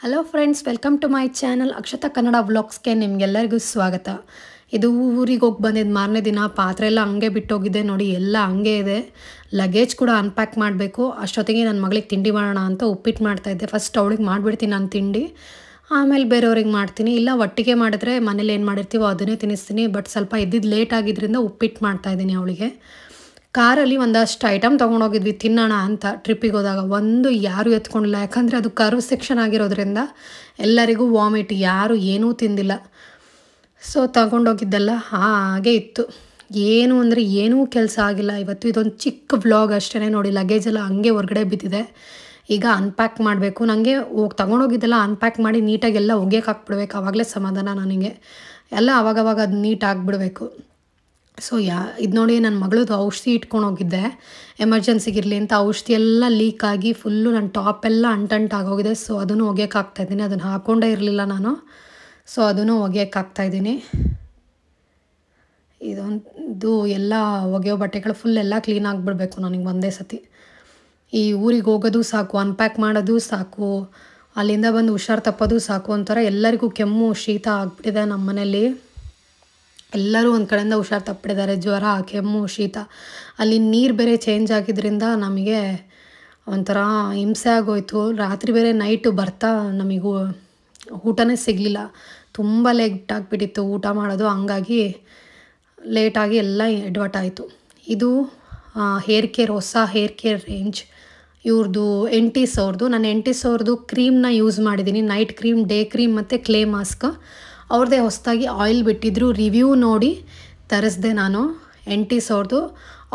hello friends welcome to my channel Akshata Kannada ವ್ಲಾಗ್ಸ್ಗೆ ನಿಮಗೆಲ್ಲರಿಗೂ ಸ್ವಾಗತ ಇದು ಊರಿಗೆ ಹೋಗಿ ಬಂದಿದ್ದು ಮಾರನೇ ದಿನ ಪಾತ್ರೆ ಎಲ್ಲ ಹಂಗೆ ಬಿಟ್ಟೋಗಿದೆ ನೋಡಿ ಎಲ್ಲ ಹಂಗೆ ಇದೆ ಲಗೇಜ್ ಕೂಡ ಅನ್ಪ್ಯಾಕ್ ಮಾಡಬೇಕು ಅಷ್ಟೊತ್ತಿಗೆ ನನ್ನ ಮಗಳಿಗೆ ತಿಂಡಿ ಮಾಡೋಣ ಅಂತ ಉಪ್ಪಿಟ್ಟು ಮಾಡ್ತಾಯಿದ್ದೆ ಫಸ್ಟ್ ಅವಳಿಗೆ ಮಾಡಿಬಿಡ್ತೀನಿ ನಾನು ತಿಂಡಿ ಆಮೇಲೆ ಬೇರೆಯವ್ರಿಗೆ ಮಾಡ್ತೀನಿ ಇಲ್ಲ ಒಟ್ಟಿಗೆ ಮಾಡಿದ್ರೆ ಮನೇಲಿ ಏನು ಮಾಡಿರ್ತೀವೋ ಅದನ್ನೇ ತಿನ್ನಿಸ್ತೀನಿ ಬಟ್ ಸ್ವಲ್ಪ ಇದ್ದಿದ್ದು ಲೇಟ್ ಆಗಿದ್ದರಿಂದ ಉಪ್ಪಿಟ್ಟು ಮಾಡ್ತಾಯಿದ್ದೀನಿ ಅವಳಿಗೆ ಕಾರಲ್ಲಿ ಒಂದಷ್ಟು ಐಟಮ್ ತೊಗೊಂಡೋಗಿದ್ವಿ ತಿನ್ನೋಣ ಅಂತ ಟ್ರಿಪ್ಪಿಗೆ ಹೋದಾಗ ಒಂದು ಯಾರೂ ಎತ್ಕೊಂಡಿಲ್ಲ ಯಾಕಂದರೆ ಅದು ಕರ್ವ್ ಸೆಕ್ಷನ್ ಆಗಿರೋದ್ರಿಂದ ಎಲ್ಲರಿಗೂ ವಾಮಿಟ್ ಯಾರೂ ಏನೂ ತಿಂದಿಲ್ಲ ಸೊ ತಗೊಂಡೋಗಿದ್ದೆಲ್ಲ ಹಾಗೆ ಇತ್ತು ಏನು ಅಂದರೆ ಏನೂ ಕೆಲಸ ಆಗಿಲ್ಲ ಇವತ್ತು ಇದೊಂದು ಚಿಕ್ಕ ಬ್ಲಾಗ್ ಅಷ್ಟೇ ನೋಡಿ ಲಗೇಜ್ ಎಲ್ಲ ಹಂಗೆ ಹೊರಗಡೆ ಬಿದ್ದಿದೆ ಈಗ ಅನ್ಪ್ಯಾಕ್ ಮಾಡಬೇಕು ನನಗೆ ಹೋಗಿ ತೊಗೊಂಡೋಗಿದ್ದೆಲ್ಲ ಅನ್ಪ್ಯಾಕ್ ಮಾಡಿ ನೀಟಾಗಿ ಎಲ್ಲ ಒಗೆಯಕ್ಕೆ ಹಾಕ್ಬಿಡ್ಬೇಕು ಆವಾಗಲೇ ಸಮಾಧಾನ ನನಗೆ ಎಲ್ಲ ಅವಾಗವಾಗ ಅದು ನೀಟಾಗಿಬಿಡ್ಬೇಕು ಸೊ ಯಾ ಇದು ನೋಡಿ ನನ್ನ ಮಗಳದ್ದು ಔಷಧಿ ಇಟ್ಕೊಂಡು ಹೋಗಿದ್ದೆ ಇರಲಿ ಅಂತ ಔಷಧಿ ಎಲ್ಲ ಲೀಕ್ ಆಗಿ ಫುಲ್ಲು ನನ್ನ ಟಾಪ್ ಎಲ್ಲ ಅಂಟಂಟಾಗೋಗಿದೆ ಸೊ ಅದನ್ನು ಇದ್ದೀನಿ ಅದನ್ನು ಹಾಕ್ಕೊಂಡೇ ಇರಲಿಲ್ಲ ನಾನು ಸೊ ಅದನ್ನು ಇದ್ದೀನಿ ಇದೊಂದು ಎಲ್ಲ ಒಗೆಯೋ ಬಟ್ಟೆಗಳು ಫುಲ್ ಎಲ್ಲ ಕ್ಲೀನ್ ಆಗಿಬಿಡ್ಬೇಕು ನನಗೆ ಒಂದೇ ಸತಿ ಈ ಊರಿಗೆ ಹೋಗೋದು ಸಾಕು ಅನ್ಪ್ಯಾಕ್ ಮಾಡೋದು ಸಾಕು ಅಲ್ಲಿಂದ ಬಂದು ಹುಷಾರು ತಪ್ಪೋದು ಸಾಕು ಅಂತಾರೆ ಎಲ್ಲರಿಗೂ ಕೆಮ್ಮು ಶೀತ ಆಗ್ಬಿಟ್ಟಿದೆ ನಮ್ಮ ಮನೇಲಿ ಎಲ್ಲರೂ ಒಂದು ಕಡೆಯಿಂದ ಹುಷಾರು ತಪ್ಪಿದ್ದಾರೆ ಜ್ವರ ಕೆಮ್ಮು ಶೀತ ಅಲ್ಲಿ ನೀರು ಬೇರೆ ಚೇಂಜ್ ಆಗಿದ್ದರಿಂದ ನಮಗೆ ಒಂಥರ ಹಿಂಸೆ ಆಗೋಯ್ತು ರಾತ್ರಿ ಬೇರೆ ನೈಟು ಬರ್ತಾ ನಮಗೂ ಊಟನೇ ಸಿಗಲಿಲ್ಲ ತುಂಬ ಲೇಟ್ ಆಗಿಬಿಟ್ಟಿತ್ತು ಊಟ ಮಾಡೋದು ಹಂಗಾಗಿ ಲೇಟಾಗಿ ಎಲ್ಲ ಎಡ್ವರ್ಟ್ ಆಯಿತು ಇದು ಹೇರ್ ಕೇರ್ ಹೊಸ ಹೇರ್ ಕೇರ್ ರೇಂಜ್ ಇವ್ರದ್ದು ಎಂಟಿಸ್ ಅವ್ರದ್ದು ನಾನು ಎಂಟಿಸ್ ಅವ್ರದ್ದು ಕ್ರೀಮ್ನ ಯೂಸ್ ಮಾಡಿದ್ದೀನಿ ನೈಟ್ ಕ್ರೀಮ್ ಡೇ ಕ್ರೀಮ್ ಮತ್ತು ಕ್ಲೇ ಮಾಸ್ಕ್ ಅವ್ರದ್ದೇ ಹೊಸದಾಗಿ ಆಯಿಲ್ ಬಿಟ್ಟಿದ್ರು ರಿವ್ಯೂ ನೋಡಿ ತರಿಸ್ದೆ ನಾನು ಎಂಟಿ ಸೌರ್ದು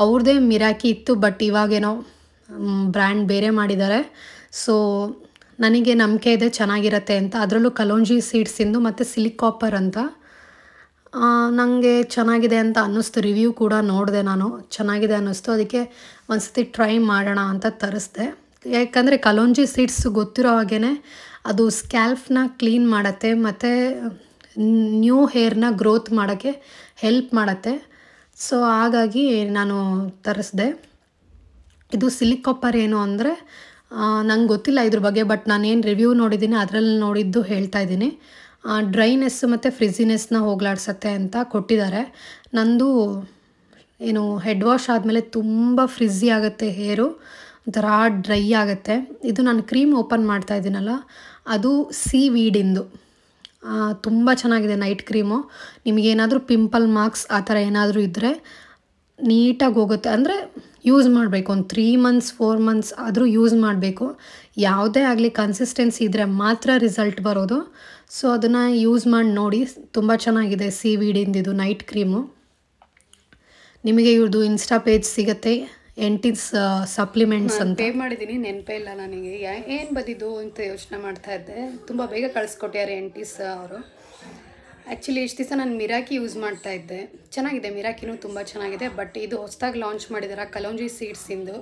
ಅವ್ರದ್ದೇ ಮಿರಾಕಿ ಇತ್ತು ಬಟ್ ಇವಾಗೇನೋ ಬ್ರ್ಯಾಂಡ್ ಬೇರೆ ಮಾಡಿದ್ದಾರೆ ಸೊ ನನಗೆ ನಂಬಿಕೆ ಇದೆ ಚೆನ್ನಾಗಿರತ್ತೆ ಅಂತ ಅದರಲ್ಲೂ ಕಲೋಂಜಿ ಸೀಡ್ಸಿಂದು ಮತ್ತು ಸಿಲಿಕಾಪರ್ ಅಂತ ನನಗೆ ಚೆನ್ನಾಗಿದೆ ಅಂತ ಅನ್ನಿಸ್ತು ರಿವ್ಯೂ ಕೂಡ ನೋಡಿದೆ ನಾನು ಚೆನ್ನಾಗಿದೆ ಅನ್ನಿಸ್ತು ಅದಕ್ಕೆ ಒಂದು ಸತಿ ಟ್ರೈ ಮಾಡೋಣ ಅಂತ ತರಿಸ್ದೆ ಯಾಕಂದರೆ ಕಲೋಂಜಿ ಸೀಡ್ಸ್ ಗೊತ್ತಿರೋ ಹಾಗೇ ಅದು ಸ್ಕ್ಯಾಲ್ಫ್ನ ಕ್ಲೀನ್ ಮಾಡುತ್ತೆ ಮತ್ತು ನ್ಯೂ ಹೇರ್ನ ಗ್ರೋತ್ ಮಾಡೋಕ್ಕೆ ಹೆಲ್ಪ್ ಮಾಡತ್ತೆ ಸೊ ಹಾಗಾಗಿ ನಾನು ತರಿಸ್ದೆ ಇದು ಸಿಲಿಕ್ ಕಾಪರ್ ಏನು ಅಂದರೆ ನಂಗೆ ಗೊತ್ತಿಲ್ಲ ಇದ್ರ ಬಗ್ಗೆ ಬಟ್ ನಾನೇನು ರಿವ್ಯೂ ನೋಡಿದ್ದೀನಿ ಅದರಲ್ಲಿ ನೋಡಿದ್ದು ಹೇಳ್ತಾ ಇದ್ದೀನಿ ಡ್ರೈನೆಸ್ಸು ಮತ್ತು ಫ್ರಿಜಿನೆಸ್ನ ಹೋಗ್ಲಾಡ್ಸತ್ತೆ ಅಂತ ಕೊಟ್ಟಿದ್ದಾರೆ ನಂದು ಏನು ಹೆಡ್ ವಾಶ್ ಆದಮೇಲೆ ತುಂಬ ಫ್ರಿಝಿ ಆಗುತ್ತೆ ಹೇರು ಒಂಥರ ಡ್ರೈ ಆಗುತ್ತೆ ಇದು ನಾನು ಕ್ರೀಮ್ ಓಪನ್ ಮಾಡ್ತಾ ಇದ್ದೀನಲ್ಲ ಅದು ಸಿ ವೀಡಿಂದು ತುಂಬ ಚೆನ್ನಾಗಿದೆ ನೈಟ್ ಕ್ರೀಮು ನಿಮಗೇನಾದರೂ ಪಿಂಪಲ್ ಮಾರ್ಕ್ಸ್ ಆ ಥರ ಏನಾದರೂ ಇದ್ದರೆ ನೀಟಾಗಿ ಹೋಗುತ್ತೆ ಅಂದರೆ ಯೂಸ್ ಮಾಡಬೇಕು ಒಂದು ತ್ರೀ ಮಂತ್ಸ್ ಫೋರ್ ಮಂತ್ಸ್ ಆದರೂ ಯೂಸ್ ಮಾಡಬೇಕು ಯಾವುದೇ ಆಗಲಿ ಕನ್ಸಿಸ್ಟೆನ್ಸಿ ಇದ್ದರೆ ಮಾತ್ರ ರಿಸಲ್ಟ್ ಬರೋದು ಸೊ ಅದನ್ನು ಯೂಸ್ ಮಾಡಿ ನೋಡಿ ತುಂಬ ಚೆನ್ನಾಗಿದೆ ಸಿ ವಿ ಡಿಂದಿದು ನೈಟ್ ಕ್ರೀಮು ನಿಮಗೆ ಇವ್ರದ್ದು ಇನ್ಸ್ಟಾ ಪೇಜ್ ಸಿಗುತ್ತೆ ಎಂಟಿಸ್ uh, ಸಪ್ಲಿಮೆಂಟ್ಸ್ ಅಂತ ಪೇ ಮಾಡಿದ್ದೀನಿ ನೆನಪೇ ಇಲ್ಲ ನನಗೆ ಏನು ಬಂದಿದ್ದು ಅಂತ ಯೋಚನೆ ಮಾಡ್ತಾ ಇದ್ದೆ ತುಂಬ ಬೇಗ ಕಳಿಸ್ಕೊಟ್ಟಿದ್ದಾರೆ ಎಂಟಿಸ್ ಅವರು ಆ್ಯಕ್ಚುಲಿ ಇಷ್ಟು ದಿವಸ ನಾನು ಮಿರಾಕಿ ಯೂಸ್ ಮಾಡ್ತಾ ಇದ್ದೆ ಚೆನ್ನಾಗಿದೆ ಮಿರಾಕಿನೂ ತುಂಬ ಚೆನ್ನಾಗಿದೆ ಬಟ್ ಇದು ಹೊಸದಾಗಿ ಲಾಂಚ್ ಮಾಡಿದ್ದಾರೆ ಕಲೋಂಜಿ ಸೀಡ್ಸಿಂದು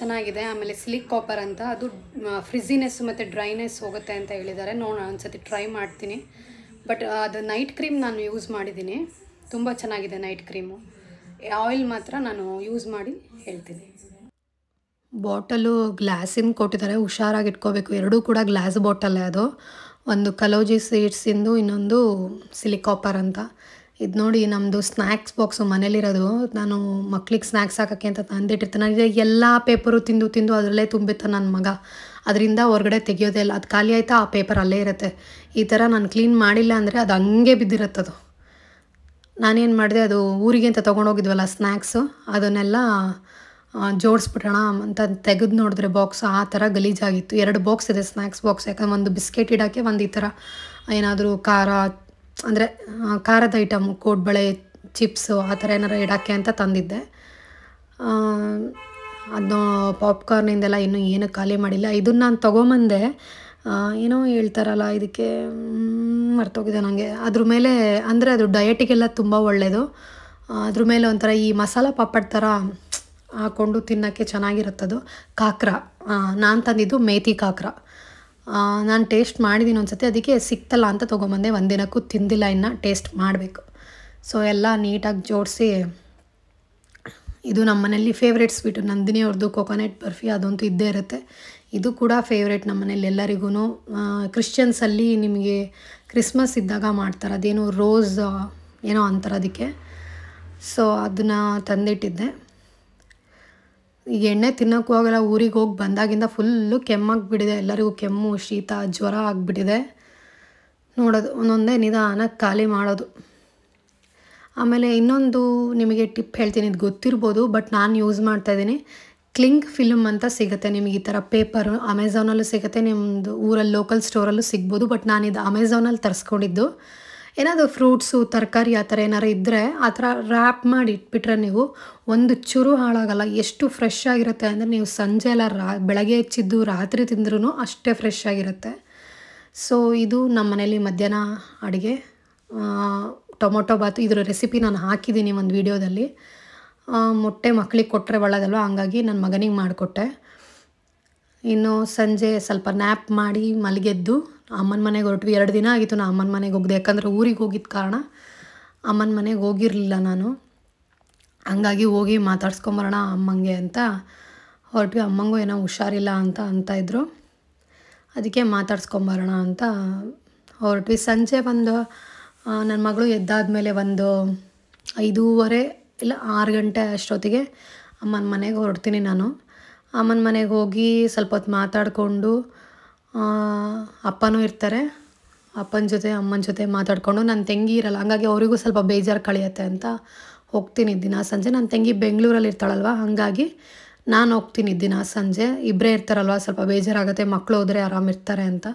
ಚೆನ್ನಾಗಿದೆ ಆಮೇಲೆ ಸ್ಲಿಕ್ ಕಾಪರ್ ಅಂತ ಅದು ಫ್ರಿಜಿನೆಸ್ ಮತ್ತು ಡ್ರೈನೆಸ್ ಹೋಗುತ್ತೆ ಅಂತ ಹೇಳಿದ್ದಾರೆ ನೋಡೋಣ ಒಂದ್ಸತಿ ಟ್ರೈ ಮಾಡ್ತೀನಿ ಬಟ್ ಅದು ನೈಟ್ ಕ್ರೀಮ್ ನಾನು ಯೂಸ್ ಮಾಡಿದ್ದೀನಿ ತುಂಬ ಚೆನ್ನಾಗಿದೆ ನೈಟ್ ಕ್ರೀಮು ಆಯಿಲ್ ಮಾತ್ರ ನಾನು ಯೂಸ್ ಮಾಡಿ ಹೇಳ್ತೀನಿ ಬಾಟಲು ಗ್ಲಾಸಿಂದ ಕೊಟ್ಟಿದ್ದಾರೆ ಹುಷಾರಾಗಿ ಇಟ್ಕೋಬೇಕು ಎರಡೂ ಕೂಡ ಗ್ಲಾಸ್ ಬಾಟಲೇ ಅದು ಒಂದು ಕಲೋಜಿ ಸೀಡ್ಸಿಂದು ಇನ್ನೊಂದು ಸಿಲಿಕಾಪರ್ ಅಂತ ಇದು ನೋಡಿ ನಮ್ಮದು ಸ್ನ್ಯಾಕ್ಸ್ ಬಾಕ್ಸು ಮನೇಲಿರೋದು ನಾನು ಮಕ್ಳಿಗೆ ಸ್ನ್ಯಾಕ್ಸ್ ಹಾಕೋಕ್ಕೆ ಅಂತ ತಂದಿಟ್ಟಿರ್ತೀನಿ ನನಗೆ ಎಲ್ಲ ಪೇಪರು ತಿಂದು ತಿಂದು ಅದರಲ್ಲೇ ತುಂಬಿತ್ತ ನನ್ನ ಮಗ ಅದರಿಂದ ಹೊರಗಡೆ ತೆಗೆಯೋದೇ ಇಲ್ಲ ಅದು ಖಾಲಿ ಆಯಿತಾ ಆ ಪೇಪರ್ ಅಲ್ಲೇ ಇರುತ್ತೆ ಈ ಥರ ನಾನು ಕ್ಲೀನ್ ಮಾಡಿಲ್ಲ ಅಂದರೆ ಅದು ಹಂಗೆ ಬಿದ್ದಿರತ್ತದು ನಾನೇನು ಮಾಡಿದೆ ಅದು ಊರಿಗೆ ಅಂತ ತೊಗೊಂಡೋಗಿದ್ವಲ್ಲ ಸ್ನ್ಯಾಕ್ಸು ಅದನ್ನೆಲ್ಲ ಜೋಡಿಸ್ಬಿಟ್ಟೋಣ ಅಂತ ತೆಗೆದು ನೋಡಿದ್ರೆ ಬಾಕ್ಸ್ ಆ ಥರ ಗಲೀಜಾಗಿತ್ತು ಎರಡು ಬಾಕ್ಸ್ ಇದೆ ಸ್ನ್ಯಾಕ್ಸ್ ಬಾಕ್ಸ್ ಯಾಕಂದ್ರೆ ಒಂದು ಬಿಸ್ಕೆಟ್ ಇಡೋಕ್ಕೆ ಒಂದು ಈ ಥರ ಏನಾದರೂ ಖಾರ ಅಂದರೆ ಖಾರದ ಐಟಮ್ ಕೋಡ್ಬಳೆ ಚಿಪ್ಸು ಆ ಥರ ಏನಾರು ಇಡೋಕ್ಕೆ ಅಂತ ತಂದಿದ್ದೆ ಅದನ್ನ ಪಾಪ್ಕಾರ್ನಿಂದೆಲ್ಲ ಇನ್ನೂ ಏನೂ ಖಾಲಿ ಮಾಡಿಲ್ಲ ಇದನ್ನು ನಾನು ತೊಗೊಂಬಂದೆ ಏನೋ ಹೇಳ್ತಾರಲ್ಲ ಇದಕ್ಕೆ ಮರ್ತೋಗಿದೆ ನನಗೆ ಅದ್ರ ಮೇಲೆ ಅಂದರೆ ಅದು ಡಯಟಿಗೆಲ್ಲ ತುಂಬ ಒಳ್ಳೆಯದು ಅದ್ರ ಮೇಲೆ ಒಂಥರ ಈ ಮಸಾಲ ಪಾಪಡ್ ಥರ ಹಾಕ್ಕೊಂಡು ತಿನ್ನೋಕ್ಕೆ ಚೆನ್ನಾಗಿರುತ್ತದು ಕಾಕ್ರ ನಾನು ತಂದಿದ್ದು ಮೇತಿ ಕಾಕ್ರ ನಾನು ಟೇಸ್ಟ್ ಮಾಡಿದ್ದೀನಿ ಒಂದ್ಸತಿ ಅದಕ್ಕೆ ಸಿಕ್ತಲ್ಲ ಅಂತ ತೊಗೊಂಬಂದೆ ಒಂದಿನಕ್ಕೂ ತಿಂದಿಲ್ಲ ಇನ್ನು ಟೇಸ್ಟ್ ಮಾಡಬೇಕು ಸೊ ಎಲ್ಲ ನೀಟಾಗಿ ಜೋಡಿಸಿ ಇದು ನಮ್ಮನೇಲಿ ಫೇವ್ರೇಟ್ ಸ್ವೀಟು ನಂದಿನಿ ಅವ್ರದ್ದು ಕೊಕೊನೆಟ್ ಬರ್ಫಿ ಅದಂತೂ ಇದ್ದೇ ಇರುತ್ತೆ ಇದು ಕೂಡ ನಮ್ಮ ಮನೇಲಿ ಎಲ್ಲರಿಗೂ ಕ್ರಿಶ್ಚಿಯನ್ಸಲ್ಲಿ ನಿಮಗೆ ಕ್ರಿಸ್ಮಸ್ ಇದ್ದಾಗ ಮಾಡ್ತಾರೆ ಅದೇನು ರೋಸ್ ಏನೋ ಅಂತಾರೆ ಅದಕ್ಕೆ ಸೊ ಅದನ್ನು ತಂದಿಟ್ಟಿದ್ದೆ ಈಗ ಎಣ್ಣೆ ತಿನ್ನೋಕ್ಕೂ ಆಗಲ್ಲ ಊರಿಗೆ ಹೋಗಿ ಬಂದಾಗಿಂದ ಫುಲ್ಲು ಕೆಮ್ಮಾಗಿಬಿಟ್ಟಿದೆ ಎಲ್ಲರಿಗೂ ಕೆಮ್ಮು ಶೀತ ಜ್ವರ ಆಗಿಬಿಟ್ಟಿದೆ ನೋಡೋದು ಒಂದೊಂದೇ ನಿಧಾನಕ್ಕೆ ಖಾಲಿ ಮಾಡೋದು ಆಮೇಲೆ ಇನ್ನೊಂದು ನಿಮಗೆ ಟಿಪ್ ಹೇಳ್ತೀನಿ ಇದು ಗೊತ್ತಿರ್ಬೋದು ಬಟ್ ನಾನು ಯೂಸ್ ಮಾಡ್ತಾ ಇದ್ದೀನಿ ಕ್ಲಿಂಕ್ ಫಿಲಮ್ ಅಂತ ಸಿಗುತ್ತೆ ನಿಮಗೆ ಈ ಥರ ಪೇಪರ್ ಅಮೆಝಾನಲ್ಲೂ ಸಿಗುತ್ತೆ ನಿಮ್ಮದು ಊರಲ್ಲಿ ಲೋಕಲ್ ಸ್ಟೋರಲ್ಲೂ ಸಿಗ್ಬೋದು ಬಟ್ ನಾನು ಇದು ಅಮೆಝಾನಲ್ಲಿ ತರಿಸ್ಕೊಂಡಿದ್ದು ಏನಾದರೂ ಫ್ರೂಟ್ಸು ತರಕಾರಿ ಆ ಥರ ಏನಾರು ಇದ್ದರೆ ಆ ಥರ ರ್ಯಾಪ್ ಮಾಡಿ ಇಟ್ಬಿಟ್ರೆ ನೀವು ಒಂದು ಚೂರು ಹಾಳಾಗಲ್ಲ ಎಷ್ಟು ಫ್ರೆಶ್ ಆಗಿರುತ್ತೆ ಅಂದರೆ ನೀವು ಸಂಜೆ ಎಲ್ಲ ರಾ ಬೆಳಗ್ಗೆ ಹೆಚ್ಚಿದ್ದು ರಾತ್ರಿ ತಿಂದ್ರೂ ಅಷ್ಟೇ ಫ್ರೆಶ್ ಆಗಿರುತ್ತೆ ಸೊ ಇದು ನಮ್ಮ ಮನೇಲಿ ಮಧ್ಯಾಹ್ನ ಅಡುಗೆ ಟೊಮೊಟೊ ಬಾತು ಇದರ ರೆಸಿಪಿ ನಾನು ಹಾಕಿದ್ದೀನಿ ಒಂದು ವೀಡಿಯೋದಲ್ಲಿ ಮೊಟ್ಟೆ ಮಕ್ಕಳಿಗೆ ಕೊಟ್ಟರೆ ಒಳ್ಳೆಯದಲ್ವ ಹಂಗಾಗಿ ನನ್ನ ಮಗನಿಗೆ ಮಾಡಿಕೊಟ್ಟೆ ಇನ್ನು ಸಂಜೆ ಸ್ವಲ್ಪ ನ್ಯಾಪ್ ಮಾಡಿ ಮಲಗೆದ್ದು ಅಮ್ಮನ ಮನೆಗೆ ಹೊರಟ್ವಿ ಎರಡು ದಿನ ಆಗಿತ್ತು ನಾನು ಅಮ್ಮನ ಮನೆಗೆ ಹೋಗಿದ್ದೆ ಯಾಕಂದರೆ ಊರಿಗೆ ಹೋಗಿದ್ದ ಕಾರಣ ಅಮ್ಮನ ಮನೆಗೆ ಹೋಗಿರಲಿಲ್ಲ ನಾನು ಹಂಗಾಗಿ ಹೋಗಿ ಮಾತಾಡ್ಸ್ಕೊಂಬರೋಣ ಅಮ್ಮಂಗೆ ಅಂತ ಹೊರಟ್ವಿ ಅಮ್ಮಂಗೂ ಏನೋ ಹುಷಾರಿಲ್ಲ ಅಂತ ಅಂತ ಇದ್ದರು ಅದಕ್ಕೆ ಮಾತಾಡ್ಸ್ಕೊಂಬರೋಣ ಅಂತ ಹೊರಟ್ವಿ ಸಂಜೆ ಬಂದು ನನ್ನ ಮಗಳು ಮೇಲೆ ಒಂದು ಐದೂವರೆ ಇಲ್ಲ ಆರು ಗಂಟೆ ಅಷ್ಟೊತ್ತಿಗೆ ಅಮ್ಮನ ಮನೆಗೆ ಹೊರಡ್ತೀನಿ ನಾನು ಅಮ್ಮನ ಮನೆಗೆ ಹೋಗಿ ಸ್ವಲ್ಪ ಹೊತ್ತು ಮಾತಾಡಿಕೊಂಡು ಅಪ್ಪನೂ ಇರ್ತಾರೆ ಅಪ್ಪನ ಜೊತೆ ಅಮ್ಮನ ಜೊತೆ ಮಾತಾಡಿಕೊಂಡು ನನ್ನ ತಂಗಿ ಇರಲ್ಲ ಹಂಗಾಗಿ ಅವರಿಗೂ ಸ್ವಲ್ಪ ಬೇಜಾರು ಕಳೆಯುತ್ತೆ ಅಂತ ಹೋಗ್ತೀನಿ ದಿನ ಸಂಜೆ ನನ್ನ ತಂಗಿ ಬೆಂಗಳೂರಲ್ಲಿ ಇರ್ತಾಳಲ್ವ ಹಾಗಾಗಿ ನಾನು ಹೋಗ್ತೀನಿ ದಿನ ಸಂಜೆ ಇಬ್ಬರೇ ಇರ್ತಾರಲ್ವ ಸ್ವಲ್ಪ ಬೇಜಾರಾಗುತ್ತೆ ಮಕ್ಕಳು ಹೋದರೆ ಆರಾಮಿರ್ತಾರೆ ಅಂತ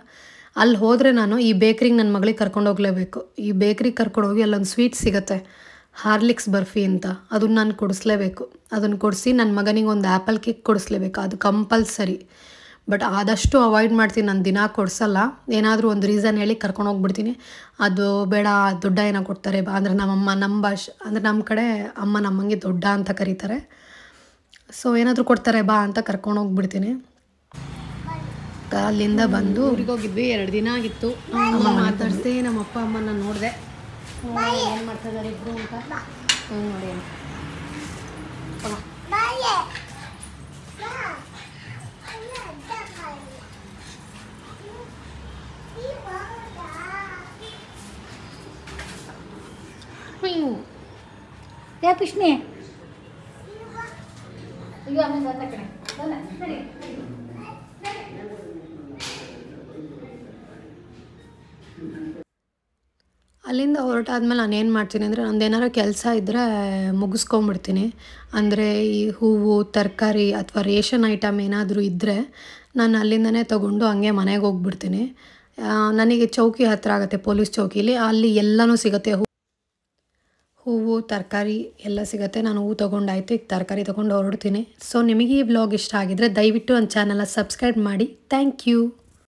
ಅಲ್ಲಿ ಹೋದರೆ ನಾನು ಈ ಬೇಕ್ರಿಗೆ ನನ್ನ ಮಗಳಿಗೆ ಕರ್ಕೊಂಡು ಹೋಗಲೇಬೇಕು ಈ ಬೇಕ್ರಿಗೆ ಕರ್ಕೊಂಡು ಹೋಗಿ ಅಲ್ಲೊಂದು ಸ್ವೀಟ್ ಸಿಗುತ್ತೆ ಹಾರ್ಲಿಕ್ಸ್ ಬರ್ಫಿ ಅಂತ ಅದನ್ನ ನಾನು ಕೊಡಿಸ್ಲೇಬೇಕು ಅದನ್ನು ಕೊಡಿಸಿ ನನ್ನ ಮಗನಿಗೆ ಒಂದು ಆ್ಯಪಲ್ ಕೇಕ್ ಕೊಡಿಸ್ಲೇಬೇಕು ಅದು ಕಂಪಲ್ಸರಿ ಬಟ್ ಆದಷ್ಟು ಅವಾಯ್ಡ್ ಮಾಡ್ತೀನಿ ನಾನು ದಿನ ಕೊಡಿಸಲ್ಲ ಏನಾದರೂ ಒಂದು ರೀಸನ್ ಹೇಳಿ ಕರ್ಕೊಂಡು ಹೋಗ್ಬಿಡ್ತೀನಿ ಅದು ಬೇಡ ದೊಡ್ಡ ಏನೋ ಕೊಡ್ತಾರೆ ಅಂದರೆ ನಮ್ಮಮ್ಮ ನಮ್ಮ ಭಾಷೆ ಅಂದರೆ ನಮ್ಮ ಕಡೆ ಅಮ್ಮ ನಮ್ಮಂಗೆ ದೊಡ್ಡ ಅಂತ ಕರೀತಾರೆ ಸೊ ಏನಾದರೂ ಕೊಡ್ತಾರೆ ಬಾ ಅಂತ ಕರ್ಕೊಂಡು ಹೋಗ್ಬಿಡ್ತೀನಿ ಅಲ್ಲಿಂದ ಬಂದು ಊರಿಗೆ ಹೋಗಿದ್ವಿ ಎರಡು ದಿನ ಆಗಿತ್ತು ಅಮ್ಮ ನಮ್ಮ ಅಪ್ಪ ಅಮ್ಮನ ನೋಡಿದೆ ಏನು ಮಾಡ್ತಿದ್ದಾರೆ ಇಬ್ರು ಅಂತ ನೋಡಿ ಯಾ ಕೃಷ್ಣೆ ಅಯ್ಯೋ ಅಮ್ಮ ಅಲ್ಲಿಂದ ಹೊರಟಾದ್ಮೇಲೆ ನಾನು ಏನು ಮಾಡ್ತೀನಿ ಅಂದರೆ ನಂದು ಏನಾರು ಕೆಲಸ ಇದ್ದರೆ ಮುಗಿಸ್ಕೊಂಬಿಡ್ತೀನಿ ಅಂದರೆ ಈ ಹೂವು ತರಕಾರಿ ಅಥವಾ ರೇಷನ್ ಐಟಮ್ ಏನಾದರೂ ಇದ್ದರೆ ನಾನು ಅಲ್ಲಿಂದನೇ ತೊಗೊಂಡು ಹಂಗೆ ಮನೆಗೆ ಹೋಗ್ಬಿಡ್ತೀನಿ ನನಗೆ ಚೌಕಿ ಹತ್ತಿರ ಆಗುತ್ತೆ ಪೊಲೀಸ್ ಚೌಕಿಲಿ ಅಲ್ಲಿ ಎಲ್ಲನೂ ಸಿಗುತ್ತೆ ಹೂ ಹೂವು ತರಕಾರಿ ಎಲ್ಲ ಸಿಗುತ್ತೆ ನಾನು ಹೂವು ತೊಗೊಂಡಾಯ್ತು ಈಗ ತರಕಾರಿ ತೊಗೊಂಡು ಹೊರಡ್ತೀನಿ ಸೊ ನಿಮಗೆ ಈ ಬ್ಲಾಗ್ ಇಷ್ಟ ಆಗಿದರೆ ದಯವಿಟ್ಟು ಒಂದು ಚಾನಲ್ನ ಸಬ್ಸ್ಕ್ರೈಬ್ ಮಾಡಿ ಥ್ಯಾಂಕ್ ಯು